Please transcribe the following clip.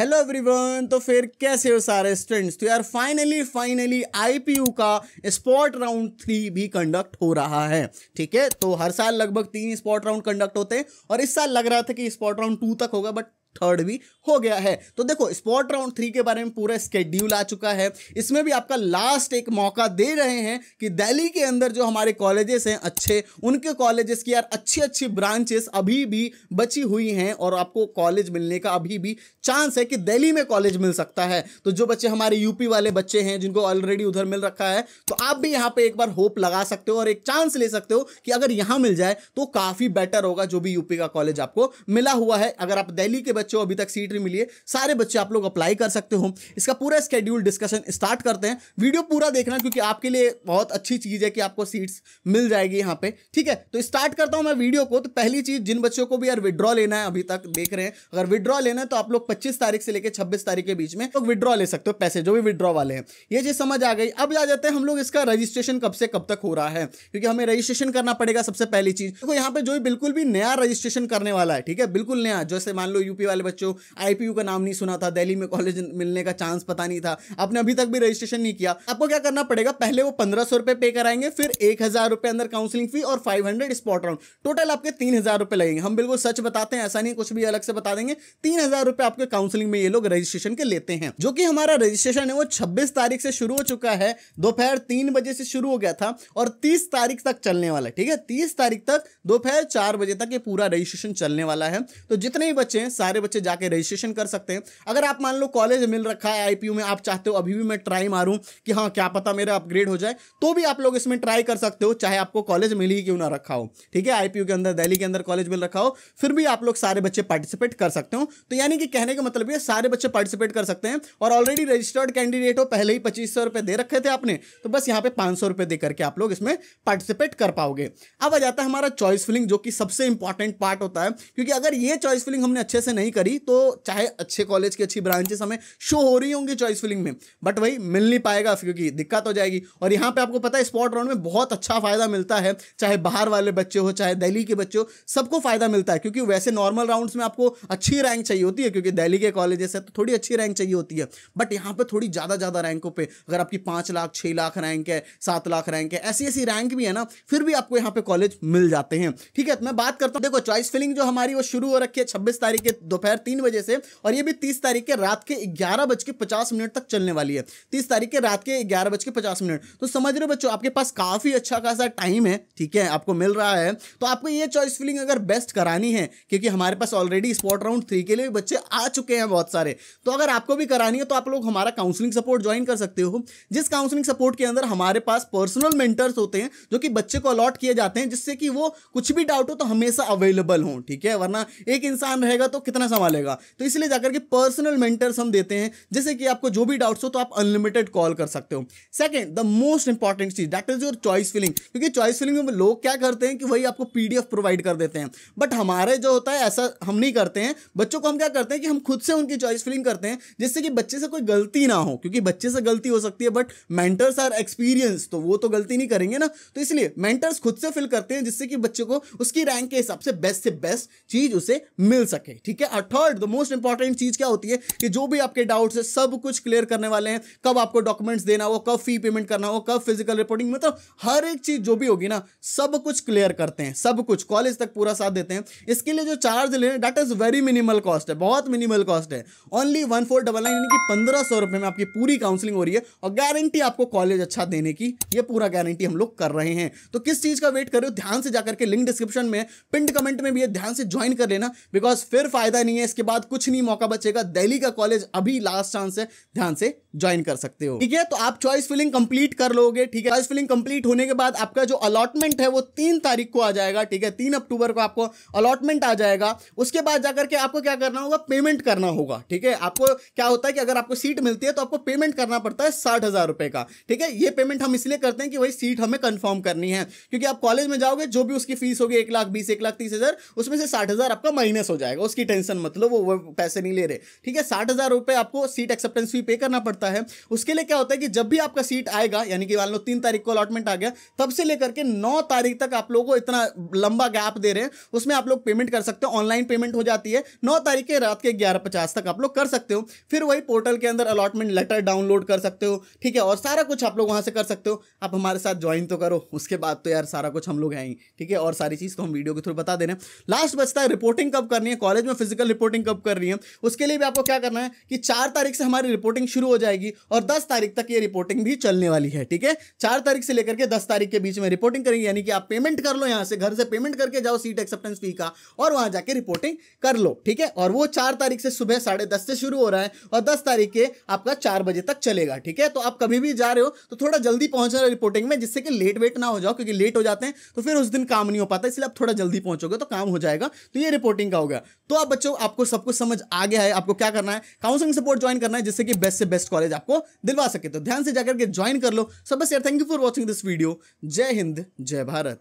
hello everyone तो फिर कैसे हो सारे स्टूडेंट्स तो यार फाइनली फाइनली आईपीयू का स्पॉट राउंड थ्री भी कंडक्ट हो रहा है ठीक है तो हर साल लगभग तीन स्पॉट राउंड कंडक्ट होते हैं और इस साल लग रहा था कि स्पॉट राउंड टू तक होगा बट थर्ड भी हो गया है तो देखो स्पॉट राउंड थ्री के बारे में पूरा स्केड्यूल आ चुका है इसमें भी आपका लास्ट एक मौका दे रहे हैं कि दिल्ली के अंदर जो हमारे कॉलेजेस हैं अच्छे उनके कॉलेजेस की यार अच्छी अच्छी ब्रांचेस अभी भी बची हुई हैं और आपको कॉलेज मिलने का अभी भी चांस है कि दिल्ली में कॉलेज मिल सकता है तो जो बच्चे हमारे यूपी वाले बच्चे हैं जिनको ऑलरेडी उधर मिल रखा है तो आप भी यहाँ पर एक बार होप लगा सकते हो और एक चांस ले सकते हो कि अगर यहाँ मिल जाए तो काफ़ी बेटर होगा जो भी यूपी का कॉलेज आपको मिला हुआ है अगर आप दिल्ली के बच्चे बच्चों अभी तक सीट नहीं मिली है सारे बच्चे आप लोग अप्लाई कर सकते हो इसका पूरा स्केड्यूल डिस्कशन स्टार्ट करते हैं वीडियो पूरा देखना क्योंकि आपके लिए बहुत अच्छी चीज़ है कि आपको सीट्स मिल जाएगी यहाँ पे ठीक है तो स्टार्ट करता हूँ मैं वीडियो को तो पहली चीज़ जिन बच्चों को भी यार विड्रॉ लेना है अभी तक देख रहे हैं अगर विड्रॉ लेना है तो आप लोग पच्चीस तारीख से लेकर छब्बीस तारीख के बीच में लोग विड्रॉ ले सकते हो पैसे जो भी विड्रॉ वाले हैं ये चीज़ समझ आ गई अब आ जाते हैं हम लोग इसका रजिस्ट्रेशन कब से कब तक हो रहा है क्योंकि हमें रजिस्ट्रेशन करना पड़ेगा सबसे पहली चीज़ देखो यहाँ पे जो बिल्कुल भी नया रजिस्ट्रेशन करने वाला है ठीक है बिल्कुल नया जैसे मान लो यूपी वाले बच्चों आई का नाम नहीं सुना था दिल्ली में कॉलेज मिलने का चांस पता नहीं था आपने अभी तक भी रजिस्ट्रेशन नहीं किया आपको क्या करना पड़ेगा पहले वो पंद्रह सौ पे कराएंगे फिर एक हजार रुपए अंदर काउंसलिंग फी और five hundred spot round total आपके तीन हजार रुपए लगेंगे हम बिल्कुल सच बताते हैं ऐसा नहीं कुछ भी अलग से बता देंगे तीन हजार रुपए आपके काउंसलिंग में ये लोग रजिस्ट्रेशन के लेते हैं जो कि हमारा रजिस्ट्रेशन है वो छब्बीस तारीख से शुरू हो चुका है दोपहर तीन बजे से शुरू हो गया था और तीस तारीख तक चलने वाला है ठीक है तीस तारीख तक दोपहर चार बजे तक ये पूरा रजिस्ट्रेशन चलने वाला है तो जितने भी बच्चे हैं सारे सारे बच्चे जाके रजिस्ट्रेशन कर सकते हैं अगर आप मान लो कॉलेज मिल रखा है आई में आप चाहते हो अभी भी मैं ट्राई मारूँ कि हाँ क्या पता मेरा अपग्रेड हो जाए तो भी आप लोग इसमें ट्राई कर सकते हो चाहे आपको कॉलेज मिल ही क्यों ना रखा हो ठीक है आई के अंदर दिल्ली के अंदर कॉलेज मिल रखा हो फिर भी आप लोग सारे बच्चे पार्टिसिपेट कर सकते हो तो यानी कि कहने का मतलब ये सारे बच्चे पार्टिसिपेट कर सकते हैं और ऑलरेडी रजिस्टर्ड कैंडिडेट हो पहले ही पच्चीस सौ रुपए दे रखे थे आपने तो बस यहाँ पे पाँच सौ रुपए दे करके आप लोग इसमें पार्टिसिपेट कर पाओगे अब आ जाता है हमारा चॉइस फिलिंग जो कि सबसे इंपॉर्टेंट पार्ट होता है क्योंकि अगर ये चॉइस फिलिंग हमने अच्छे से नहीं नहीं करी तो चाहे अच्छे कॉलेज की अच्छी ब्रांचेस हमें शो हो रही होंगी चॉइस फिलिंग में बट वही मिल नहीं पाएगा क्योंकि दिक्कत हो जाएगी और यहाँ पे आपको पता है स्पॉट राउंड में बहुत अच्छा फायदा मिलता है चाहे बाहर वाले बच्चे हो चाहे दिल्ली के बच्चे हो सबको फायदा मिलता है क्योंकि वैसे नॉर्मल राउंड में आपको अच्छी रैंक चाहिए होती है क्योंकि दिल्ली के कॉलेजेस है तो थोड़ी अच्छी रैंक चाहिए होती है बट यहाँ पर थोड़ी ज़्यादा ज़्यादा रैंकों पर अगर आपकी पाँच लाख छः लाख रैंक है सात लाख रैंक है ऐसी ऐसी रैंक भी है ना फिर भी आपको यहाँ पे कॉलेज मिल जाते हैं ठीक है तो मैं बात करता हूँ देखो चॉइस फिलिंग जो हमारी वो शुरू हो रखी है छब्बीस तारीख के दोपहर तीन बजे से और ये भी तीस तारीख के रात के ग्यारह बज के पचास मिनट तक चलने वाली है तीस तारीख के रात के ग्यारह बज के पचास मिनट तो समझ रहे हो बच्चों आपके पास काफ़ी अच्छा खासा टाइम है ठीक है आपको मिल रहा है तो आपको ये चॉइस फिलिंग अगर बेस्ट करानी है क्योंकि हमारे पास ऑलरेडी स्पॉट राउंड थ्री के लिए बच्चे आ चुके हैं बहुत सारे तो अगर आपको भी करानी है तो आप लोग हमारा काउंसलिंग सपोर्ट ज्वाइन कर सकते हो जिस काउंसलिंग सपोर्ट के अंदर हमारे पास पर्सनल मेंटर्स होते हैं जो कि बच्चे को अलॉट किए जाते हैं जिससे कि वो कुछ भी डाउट हो तो हमेशा अवेलेबल हो ठीक है वरना एक इंसान रहेगा तो कितना अपना संभालेगा तो इसलिए जाकर के पर्सनल मेंटर्स हम देते हैं जैसे कि आपको जो भी डाउट्स हो तो आप अनलिमिटेड कॉल कर सकते हो सेकंड द मोस्ट इंपॉर्टेंट चीज that is your choice filling क्योंकि चॉइस फिलिंग में लोग क्या करते हैं कि वही आपको पीडीएफ प्रोवाइड कर देते हैं बट हमारे जो होता है ऐसा हम नहीं करते हैं बच्चों को हम क्या करते हैं कि हम खुद से उनकी चॉइस फिलिंग करते हैं जिससे कि बच्चे से कोई गलती ना हो क्योंकि बच्चे से गलती हो सकती है बट मेंटर्स आर एक्सपीरियंस तो वो तो गलती नहीं करेंगे ना तो इसलिए मेंटर्स खुद से फिल करते हैं जिससे कि बच्चे को उसकी रैंक के हिसाब से बेस्ट से बेस्ट चीज उसे मिल सके ठीक है थर्ड द मोस्ट इंपॉर्टेंट चीज क्या होती है कि जो भी आपके डाउट्स है सब कुछ क्लियर करने वाले हैं कब आपको डॉक्यूमेंट्स देना हो कब फी पेमेंट करना हो कब फिजिकल रिपोर्टिंग मतलब हर एक चीज जो भी होगी ना सब कुछ क्लियर करते हैं सब कुछ कॉलेज तक पूरा साथ देते हैं इसके लिए जो चार्ज ले रहे that is very minimal cost है बहुत मिनिमल कॉस्ट है only one four double nine यानी कि पंद्रह सौ रुपए में आपकी पूरी काउंसलिंग हो रही है और गारंटी आपको कॉलेज अच्छा देने की ये पूरा गारंटी हम लोग कर रहे हैं तो किस चीज़ का वेट कर रहे हो ध्यान से जाकर के लिंक डिस्क्रिप्शन में पिंड कमेंट में भी ध्यान से ज्वाइन कर लेना बिकॉज फिर फायदा नहीं है इसके बाद कुछ नहीं मौका बचेगा दिल्ली का कॉलेज अभी लास्ट चांस है ध्यान से ज्वाइन कर सकते हो ठीक है तो आप चॉइस फिलिंग कंप्लीट कर लोगे ठीक है चॉइस फिलिंग कंप्लीट होने के बाद आपका जो अलॉटमेंट है वो तीन तारीख को आ जाएगा ठीक है तीन अक्टूबर को आपको अलॉटमेंट आ जाएगा उसके बाद जाकर के आपको क्या करना होगा पेमेंट करना होगा ठीक है आपको क्या होता है कि अगर आपको सीट मिलती है तो आपको पेमेंट करना पड़ता है साठ हजार रुपए का ठीक है ये पेमेंट हम इसलिए करते हैं कि वही सीट हमें कंफर्म करनी है क्योंकि आप कॉलेज में जाओगे जो भी उसकी फीस होगी एक लाख बीस एक लाख तीस हजार उसमें से साठ हजार आपका माइनस हो जाएगा उसकी टेंशन कमीशन मतलब वो पैसे नहीं ले रहे ठीक है साठ हज़ार रुपये आपको सीट एक्सेप्टेंस फी पे करना पड़ता है उसके लिए क्या होता है कि जब भी आपका सीट आएगा यानी कि मान लो तीन तारीख को अलॉटमेंट आ गया तब से लेकर के नौ तारीख तक आप लोगों को इतना लंबा गैप दे रहे हैं उसमें आप लोग पेमेंट कर सकते हो ऑनलाइन पेमेंट हो जाती है नौ तारीख के रात के ग्यारह पचास तक आप लोग कर सकते हो फिर वही पोर्टल के अंदर अलॉटमेंट लेटर डाउनलोड कर सकते हो ठीक है और सारा कुछ आप लोग वहां से कर सकते हो आप हमारे साथ ज्वाइन तो करो उसके बाद तो यार सारा कुछ हम लोग हैं ही ठीक है और सारी चीज़ तो हम वीडियो के थ्रू बता दे रहे हैं लास्ट बचता है रिपोर्टिंग कब करनी है कॉलेज में फिजिकल फाइनल रिपोर्टिंग कब कर रही है उसके लिए भी आपको क्या करना है कि चार तारीख से हमारी रिपोर्टिंग शुरू हो जाएगी और दस तारीख तक ये रिपोर्टिंग भी चलने वाली है ठीक है चार तारीख से लेकर के दस तारीख के बीच में रिपोर्टिंग करेंगे यानी कि आप पेमेंट कर लो यहाँ से घर से पेमेंट करके जाओ सीट एक्सेप्टेंस फी का और वहां जाके रिपोर्टिंग कर लो ठीक है और वो चार तारीख से सुबह साढ़े दस से शुरू हो रहा है और दस तारीख के आपका चार बजे तक चलेगा ठीक है तो आप कभी भी जा रहे हो तो थोड़ा जल्दी पहुंच रहे हो रिपोर्टिंग में जिससे कि लेट वेट ना हो जाओ क्योंकि लेट हो जाते हैं तो फिर उस दिन काम नहीं हो पाता इसलिए आप थोड़ा जल्दी पहुंचोगे तो काम हो जाएगा तो ये रिपोर्टिंग का होगा तो आप बच्चों आपको सब कुछ समझ आ गया है आपको क्या करना है काउंसलिंग सपोर्ट ज्वाइन करना है जिससे कि बेस्ट से बेस्ट कॉलेज आपको दिलवा सके तो ध्यान से जाकर के ज्वाइन कर लो सब बस यार thank you for watching this video जय हिंद जय भारत